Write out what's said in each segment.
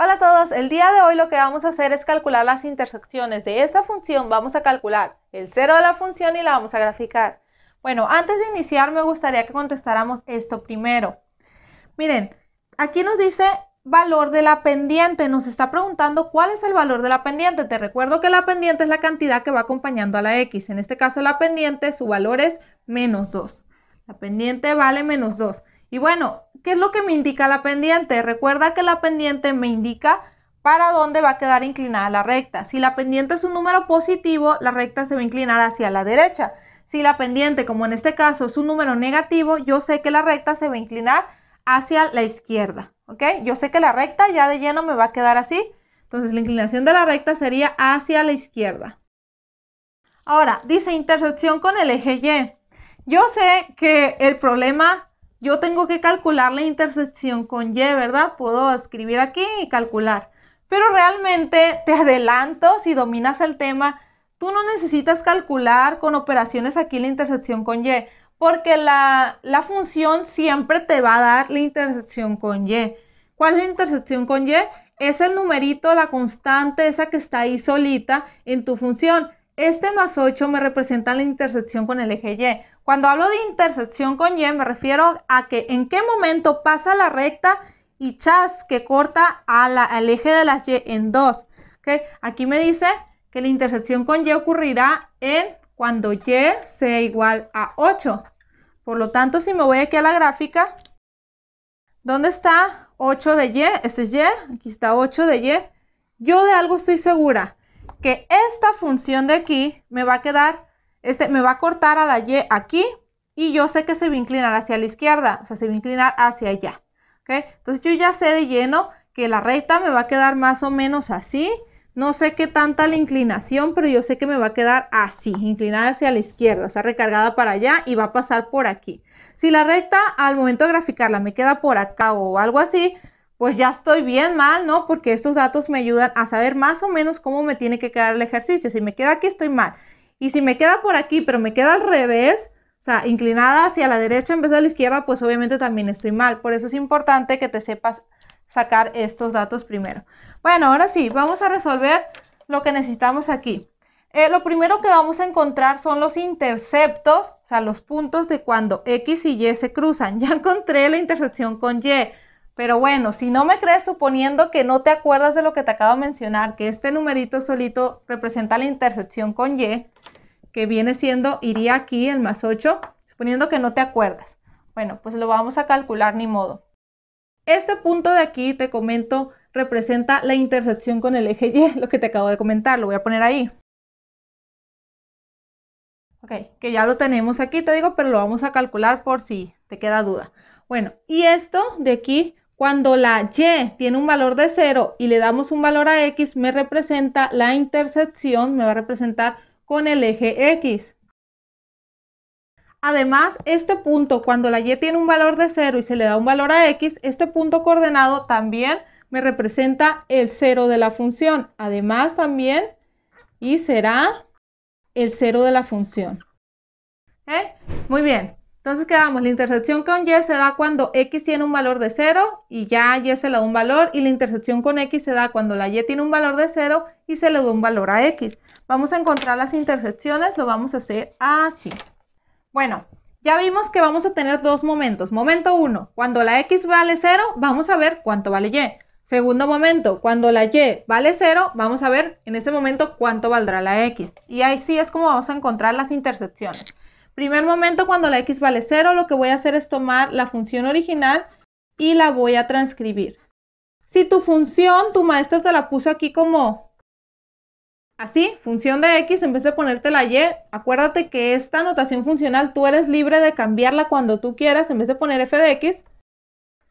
Hola a todos, el día de hoy lo que vamos a hacer es calcular las intersecciones de esta función. Vamos a calcular el cero de la función y la vamos a graficar. Bueno, antes de iniciar me gustaría que contestáramos esto primero. Miren, aquí nos dice valor de la pendiente. Nos está preguntando cuál es el valor de la pendiente. Te recuerdo que la pendiente es la cantidad que va acompañando a la x. En este caso la pendiente, su valor es menos 2. La pendiente vale menos 2. Y bueno, ¿qué es lo que me indica la pendiente? Recuerda que la pendiente me indica para dónde va a quedar inclinada la recta. Si la pendiente es un número positivo, la recta se va a inclinar hacia la derecha. Si la pendiente, como en este caso, es un número negativo, yo sé que la recta se va a inclinar hacia la izquierda, ¿ok? Yo sé que la recta ya de lleno me va a quedar así. Entonces la inclinación de la recta sería hacia la izquierda. Ahora, dice intersección con el eje Y. Yo sé que el problema yo tengo que calcular la intersección con y, ¿verdad? Puedo escribir aquí y calcular. Pero realmente te adelanto, si dominas el tema, tú no necesitas calcular con operaciones aquí la intersección con y, porque la, función siempre te va a dar la intersección con y. ¿Cuál es la intersección con y? Es el numerito, la constante, esa que está ahí solita en tu función. Este más 8 me representa la intersección con el eje Y. Cuando hablo de intersección con Y me refiero a que en qué momento pasa la recta y chas que corta al eje de las Y en 2. Aquí me dice que la intersección con Y ocurrirá en cuando Y sea igual a 8. Por lo tanto, si me voy aquí a la gráfica, ¿dónde está 8 de Y? Este es Y, aquí está 8 de Y. Yo de algo estoy segura, que esta función de aquí me va a quedar, este, me va a cortar a la y aquí y yo sé que se va a inclinar hacia la izquierda, o sea, se va a inclinar hacia allá. ¿okay? Entonces yo ya sé de lleno que la recta me va a quedar más o menos así. No sé qué tanta la inclinación, pero yo sé que me va a quedar así, inclinada hacia la izquierda, o sea, recargada para allá y va a pasar por aquí. Si la recta al momento de graficarla me queda por acá o algo así, pues ya estoy bien mal, ¿no? Porque estos datos me ayudan a saber más o menos cómo me tiene que quedar el ejercicio. Si me queda aquí, estoy mal. Y si me queda por aquí, pero me queda al revés, o sea, inclinada hacia la derecha en vez de la izquierda, pues obviamente también estoy mal. Por eso es importante que te sepas sacar estos datos primero. Bueno, ahora sí, vamos a resolver lo que necesitamos aquí. Eh, lo primero que vamos a encontrar son los interceptos, o sea, los puntos de cuando X y Y se cruzan. Ya encontré la intersección con Y. Pero bueno, si no me crees, suponiendo que no te acuerdas de lo que te acabo de mencionar, que este numerito solito representa la intersección con Y, que viene siendo, iría aquí el más 8, suponiendo que no te acuerdas. Bueno, pues lo vamos a calcular ni modo. Este punto de aquí, te comento, representa la intersección con el eje Y, lo que te acabo de comentar, lo voy a poner ahí. Ok, que ya lo tenemos aquí, te digo, pero lo vamos a calcular por si te queda duda. Bueno, y esto de aquí cuando la Y tiene un valor de 0 y le damos un valor a X, me representa la intersección, me va a representar con el eje X. Además, este punto, cuando la Y tiene un valor de 0 y se le da un valor a X, este punto coordenado también me representa el 0 de la función. Además, también, y será el 0 de la función. ¿Eh? Muy bien, entonces quedamos, la intersección con Y se da cuando X tiene un valor de 0 y ya Y se le da un valor y la intersección con X se da cuando la Y tiene un valor de 0 y se le da un valor a X. Vamos a encontrar las intersecciones, lo vamos a hacer así. Bueno, ya vimos que vamos a tener dos momentos. Momento 1, cuando la X vale 0, vamos a ver cuánto vale Y. Segundo momento, cuando la Y vale 0, vamos a ver en ese momento cuánto valdrá la X. Y ahí sí es como vamos a encontrar las intersecciones. Primer momento, cuando la x vale 0, lo que voy a hacer es tomar la función original y la voy a transcribir. Si tu función, tu maestro te la puso aquí como así, función de x, en vez de ponerte la y, acuérdate que esta notación funcional tú eres libre de cambiarla cuando tú quieras, en vez de poner f de x,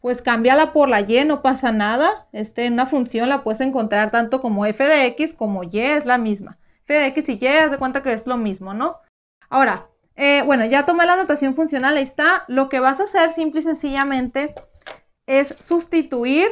pues cámbiala por la y, no pasa nada. Este, en una función la puedes encontrar tanto como f de x como y, es la misma. f de x y y, haz de cuenta que es lo mismo, ¿no? Ahora, eh, bueno, ya tomé la notación funcional, ahí está. Lo que vas a hacer simple y sencillamente es sustituir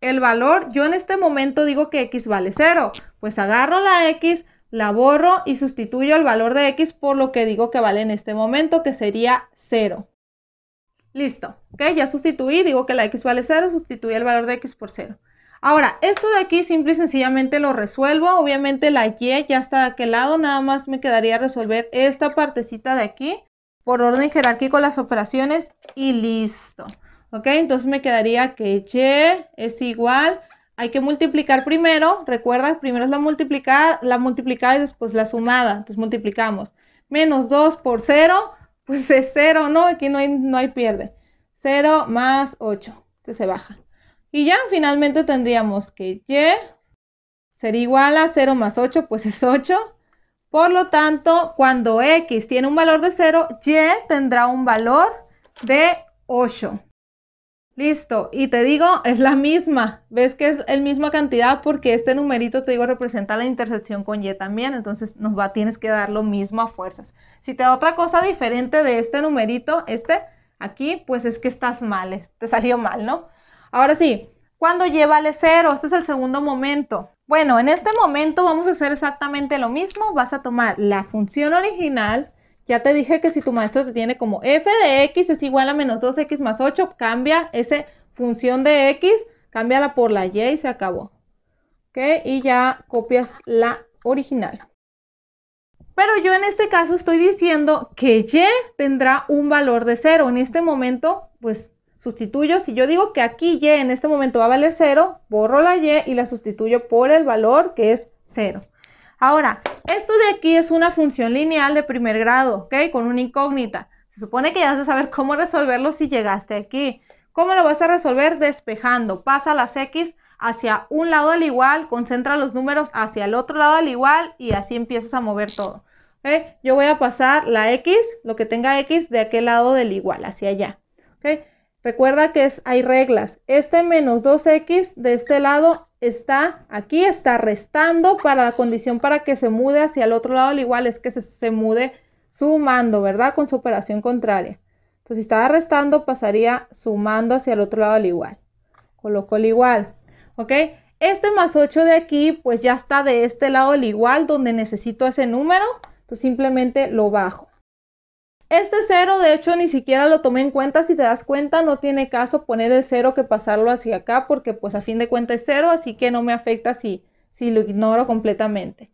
el valor. Yo en este momento digo que x vale 0. Pues agarro la x, la borro y sustituyo el valor de x por lo que digo que vale en este momento, que sería 0. Listo, ¿ok? Ya sustituí, digo que la x vale 0, sustituí el valor de x por 0. Ahora, esto de aquí simple y sencillamente lo resuelvo. Obviamente la Y ya está de aquel lado, nada más me quedaría resolver esta partecita de aquí por orden jerárquico las operaciones y listo. ¿Ok? Entonces me quedaría que Y es igual, hay que multiplicar primero, recuerda, primero es la multiplicar, la multiplicar y después la sumada, entonces multiplicamos. Menos 2 por 0, pues es 0, ¿no? Aquí no hay, no hay pierde. 0 más 8, entonces se baja. Y ya finalmente tendríamos que Y sería igual a 0 más 8, pues es 8. Por lo tanto, cuando X tiene un valor de 0, Y tendrá un valor de 8. Listo, y te digo, es la misma, ves que es la misma cantidad porque este numerito, te digo, representa la intersección con Y también, entonces nos va, tienes que dar lo mismo a fuerzas. Si te da otra cosa diferente de este numerito, este, aquí, pues es que estás mal, te salió mal, ¿no? Ahora sí, ¿cuándo y vale cero? Este es el segundo momento. Bueno, en este momento vamos a hacer exactamente lo mismo. Vas a tomar la función original. Ya te dije que si tu maestro te tiene como f de x es igual a menos 2x más 8, cambia esa función de x, cámbiala por la y y se acabó. ¿Ok? Y ya copias la original. Pero yo en este caso estoy diciendo que y tendrá un valor de 0. En este momento, pues sustituyo, si yo digo que aquí y en este momento va a valer 0, borro la y y la sustituyo por el valor que es 0. Ahora, esto de aquí es una función lineal de primer grado, ¿ok? Con una incógnita. Se supone que ya has de saber cómo resolverlo si llegaste aquí. ¿Cómo lo vas a resolver? Despejando. Pasa las x hacia un lado al igual, concentra los números hacia el otro lado al igual y así empiezas a mover todo. ¿okay? Yo voy a pasar la x, lo que tenga x, de aquel lado del igual, hacia allá. ¿okay? Recuerda que hay reglas. Este menos 2x de este lado está aquí, está restando para la condición para que se mude hacia el otro lado, al igual es que se, mude sumando, ¿verdad? Con su operación contraria. Entonces, si estaba restando, pasaría sumando hacia el otro lado al igual. Coloco el igual, ¿ok? Este más 8 de aquí, pues ya está de este lado al igual donde necesito ese número. Entonces, simplemente lo bajo. Este cero, de hecho, ni siquiera lo tomé en cuenta. Si te das cuenta, no tiene caso poner el cero que pasarlo hacia acá, porque pues a fin de cuentas es cero, así que no me afecta si, si lo ignoro completamente.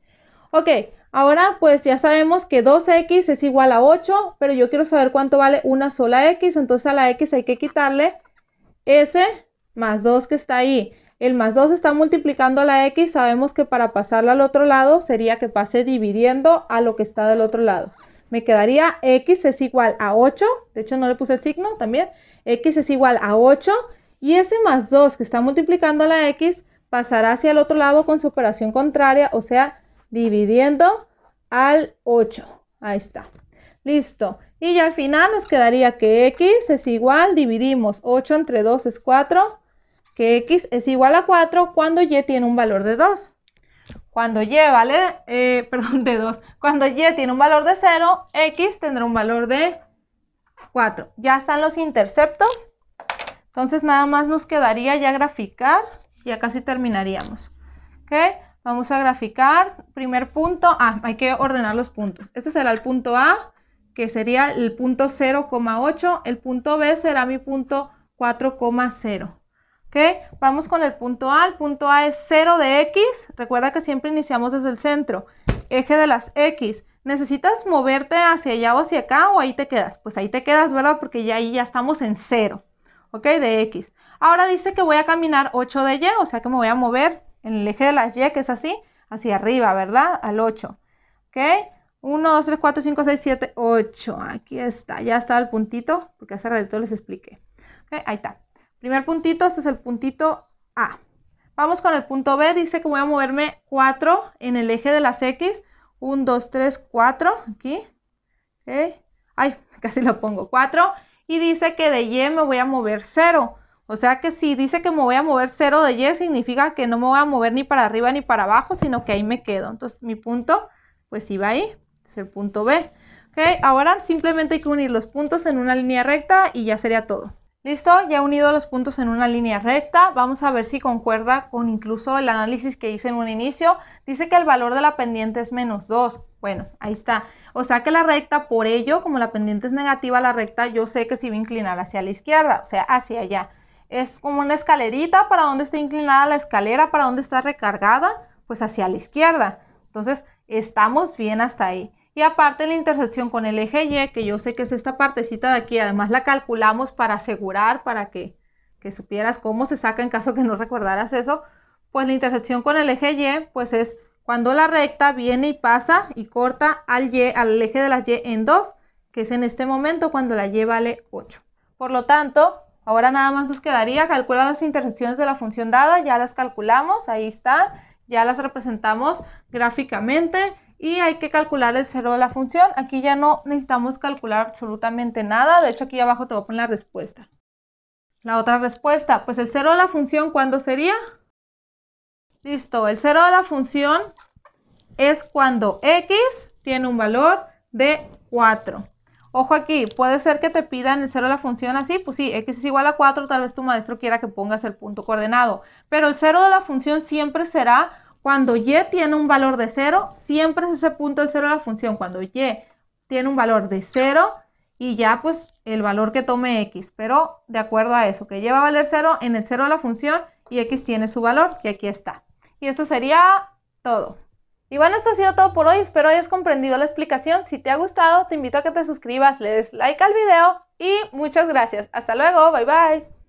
Ok, ahora pues ya sabemos que 2x es igual a 8, pero yo quiero saber cuánto vale una sola x, entonces a la x hay que quitarle ese más 2 que está ahí. El más 2 está multiplicando a la x, sabemos que para pasarlo al otro lado sería que pase dividiendo a lo que está del otro lado me quedaría x es igual a 8, de hecho no le puse el signo también, x es igual a 8 y ese más 2 que está multiplicando la x pasará hacia el otro lado con su operación contraria, o sea, dividiendo al 8. Ahí está. Listo. Y ya al final nos quedaría que x es igual, dividimos 8 entre 2 es 4, que x es igual a 4 cuando y tiene un valor de 2. Cuando y vale, eh, perdón, de 2. Cuando y tiene un valor de 0, x tendrá un valor de 4. Ya están los interceptos. Entonces nada más nos quedaría ya graficar. y Ya casi terminaríamos. Vamos a graficar. Primer punto. Ah, hay que ordenar los puntos. Este será el punto A, que sería el punto 0,8. El punto B será mi punto 4,0. Vamos con el punto A. El punto A es 0 de X. Recuerda que siempre iniciamos desde el centro. Eje de las X. ¿Necesitas moverte hacia allá o hacia acá o ahí te quedas? Pues ahí te quedas, ¿verdad? Porque ya ahí ya estamos en 0, ¿ok? De X. Ahora dice que voy a caminar 8 de Y, o sea que me voy a mover en el eje de las Y, que es así, hacia arriba, ¿verdad? Al 8, ¿ok? 1, 2, 3, 4, 5, 6, 7, 8. Aquí está, ya está el puntito, porque hace ratito les expliqué. ¿Ok? Ahí está. Primer puntito, este es el puntito A. Vamos con el punto B, dice que voy a moverme 4 en el eje de las X. 1, 2, 3, 4, aquí. Ay, casi lo pongo 4. Y dice que de Y me voy a mover 0. O sea que si dice que me voy a mover 0 de Y, significa que no me voy a mover ni para arriba ni para abajo, sino que ahí me quedo. Entonces mi punto, pues iba ahí, es el punto B. Okay. Ahora simplemente hay que unir los puntos en una línea recta y ya sería todo. ¿Listo? Ya he unido los puntos en una línea recta. Vamos a ver si concuerda con incluso el análisis que hice en un inicio. Dice que el valor de la pendiente es menos 2. Bueno, ahí está. O sea que la recta, por ello, como la pendiente es negativa, la recta yo sé que se va a inclinar hacia la izquierda, o sea, hacia allá. Es como una escalerita para dónde está inclinada la escalera, para dónde está recargada, pues hacia la izquierda. Entonces, estamos bien hasta ahí. Y aparte la intersección con el eje Y, que yo sé que es esta partecita de aquí, además la calculamos para asegurar, para que, que supieras cómo se saca en caso que no recordaras eso, pues la intersección con el eje Y, pues es cuando la recta viene y pasa y corta al, y, al eje de las Y en 2, que es en este momento cuando la Y vale 8. Por lo tanto, ahora nada más nos quedaría calcular las intersecciones de la función dada, ya las calculamos, ahí están, ya las representamos gráficamente, y hay que calcular el cero de la función. Aquí ya no necesitamos calcular absolutamente nada, de hecho aquí abajo te voy a poner la respuesta. La otra respuesta, pues el cero de la función, ¿cuándo sería? Listo, el cero de la función es cuando x tiene un valor de 4. Ojo aquí, puede ser que te pidan el cero de la función así, pues sí, x es igual a 4, tal vez tu maestro quiera que pongas el punto coordenado, pero el cero de la función siempre será cuando y tiene un valor de 0, siempre es ese punto el 0 de la función. Cuando y tiene un valor de 0 y ya pues el valor que tome x, pero de acuerdo a eso, que lleva a valer 0 en el 0 de la función y x tiene su valor que aquí está. Y esto sería todo. Y bueno, esto ha sido todo por hoy, espero hayas comprendido la explicación. Si te ha gustado, te invito a que te suscribas, le des like al video y muchas gracias. Hasta luego, bye bye.